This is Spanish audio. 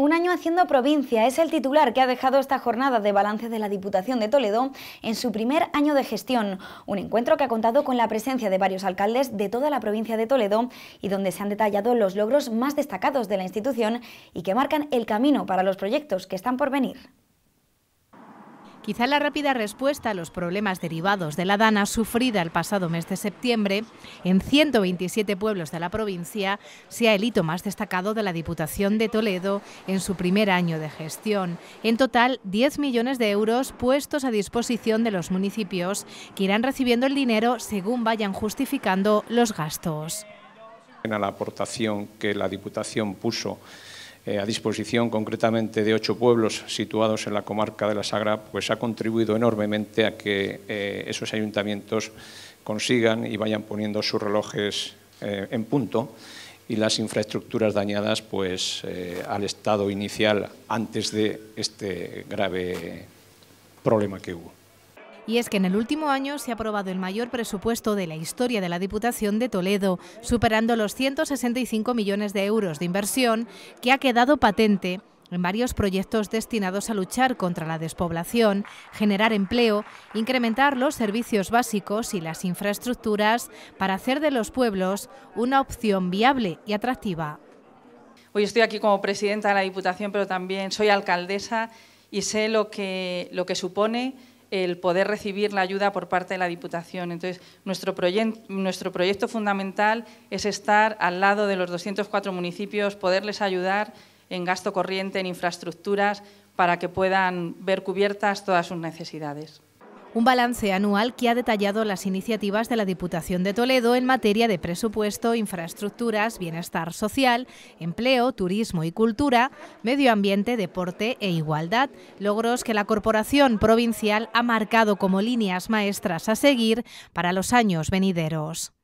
Un año haciendo provincia es el titular que ha dejado esta jornada de balance de la Diputación de Toledo en su primer año de gestión, un encuentro que ha contado con la presencia de varios alcaldes de toda la provincia de Toledo y donde se han detallado los logros más destacados de la institución y que marcan el camino para los proyectos que están por venir. Quizá la rápida respuesta a los problemas derivados de la dana sufrida el pasado mes de septiembre en 127 pueblos de la provincia sea el hito más destacado de la Diputación de Toledo en su primer año de gestión. En total, 10 millones de euros puestos a disposición de los municipios que irán recibiendo el dinero según vayan justificando los gastos. En la aportación que la Diputación puso eh, a disposición concretamente de ocho pueblos situados en la comarca de la Sagra, pues ha contribuido enormemente a que eh, esos ayuntamientos consigan y vayan poniendo sus relojes eh, en punto y las infraestructuras dañadas pues al estado inicial antes de este grave problema que hubo. Y es que en el último año se ha aprobado el mayor presupuesto de la historia de la Diputación de Toledo, superando los 165 millones de euros de inversión que ha quedado patente en varios proyectos destinados a luchar contra la despoblación, generar empleo, incrementar los servicios básicos y las infraestructuras para hacer de los pueblos una opción viable y atractiva. Hoy estoy aquí como presidenta de la Diputación, pero también soy alcaldesa y sé lo que, lo que supone el poder recibir la ayuda por parte de la Diputación. Entonces, nuestro, proyecto, nuestro proyecto fundamental es estar al lado de los 204 municipios, poderles ayudar en gasto corriente, en infraestructuras, para que puedan ver cubiertas todas sus necesidades un balance anual que ha detallado las iniciativas de la Diputación de Toledo en materia de presupuesto, infraestructuras, bienestar social, empleo, turismo y cultura, medio ambiente, deporte e igualdad, logros que la Corporación Provincial ha marcado como líneas maestras a seguir para los años venideros.